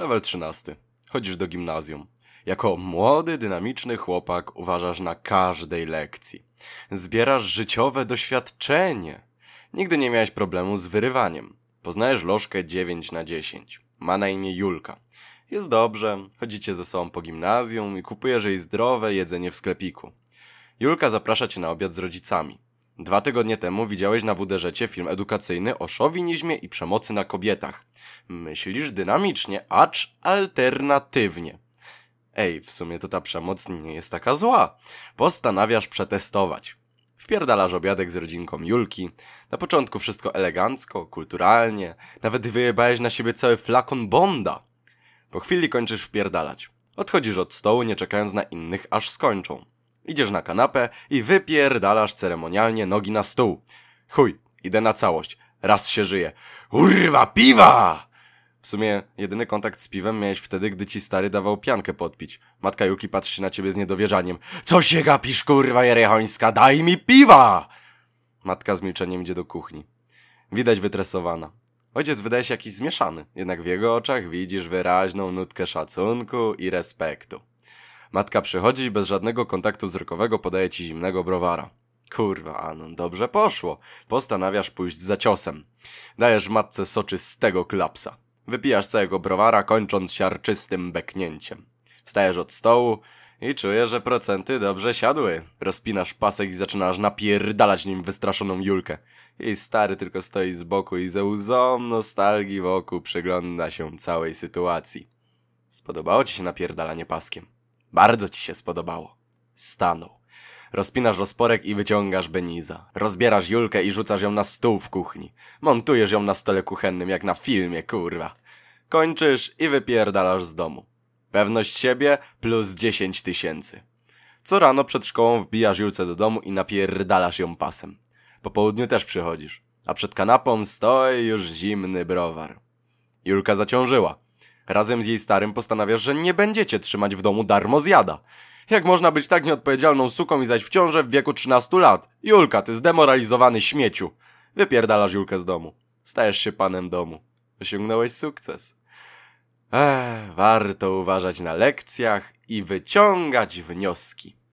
Level 13. Chodzisz do gimnazjum. Jako młody, dynamiczny chłopak uważasz na każdej lekcji. Zbierasz życiowe doświadczenie. Nigdy nie miałeś problemu z wyrywaniem. Poznajesz lożkę 9 na 10. Ma na imię Julka. Jest dobrze, chodzicie ze sobą po gimnazjum i kupujesz jej zdrowe jedzenie w sklepiku. Julka zaprasza cię na obiad z rodzicami. Dwa tygodnie temu widziałeś na WDŻ film edukacyjny o szowinizmie i przemocy na kobietach. Myślisz dynamicznie, acz alternatywnie. Ej, w sumie to ta przemoc nie jest taka zła. Postanawiasz przetestować. Wpierdalasz obiadek z rodzinką Julki. Na początku wszystko elegancko, kulturalnie. Nawet wyjebałeś na siebie cały flakon Bonda. Po chwili kończysz wpierdalać. Odchodzisz od stołu, nie czekając na innych, aż skończą. Idziesz na kanapę i wypierdalasz ceremonialnie nogi na stół. Chuj, idę na całość. Raz się żyje. Urwa piwa! W sumie jedyny kontakt z piwem miałeś wtedy, gdy ci stary dawał piankę podpić. Matka Juki patrzy na ciebie z niedowierzaniem. Co się gapisz, kurwa jerechońska? Daj mi piwa! Matka z milczeniem idzie do kuchni. Widać wytresowana. Ojciec wydaje się jakiś zmieszany, jednak w jego oczach widzisz wyraźną nutkę szacunku i respektu. Matka przychodzi i bez żadnego kontaktu wzrokowego podaje ci zimnego browara. Kurwa, Anon, dobrze poszło. Postanawiasz pójść za ciosem. Dajesz matce soczy z tego klapsa. Wypijasz całego browara, kończąc siarczystym beknięciem. Wstajesz od stołu i czujesz, że procenty dobrze siadły. Rozpinasz pasek i zaczynasz napierdalać nim wystraszoną Julkę. Jej stary tylko stoi z boku i ze łzą nostalgii wokół przygląda się całej sytuacji. Spodobało ci się napierdalanie paskiem? Bardzo ci się spodobało. Stanął. Rozpinasz rozporek i wyciągasz Beniza. Rozbierasz Julkę i rzucasz ją na stół w kuchni. Montujesz ją na stole kuchennym, jak na filmie, kurwa. Kończysz i wypierdalasz z domu. Pewność siebie plus 10 tysięcy. Co rano przed szkołą wbijasz Julce do domu i napierdalasz ją pasem. Po południu też przychodzisz, a przed kanapą stoi już zimny browar. Julka zaciążyła. Razem z jej starym postanawiasz, że nie będziecie trzymać w domu darmo zjada. Jak można być tak nieodpowiedzialną suką i zać w ciążę w wieku 13 lat? Julka, ty zdemoralizowany śmieciu. Wypierdalasz Julkę z domu. Stajesz się panem domu. Osiągnąłeś sukces. Ech, eee, warto uważać na lekcjach i wyciągać wnioski.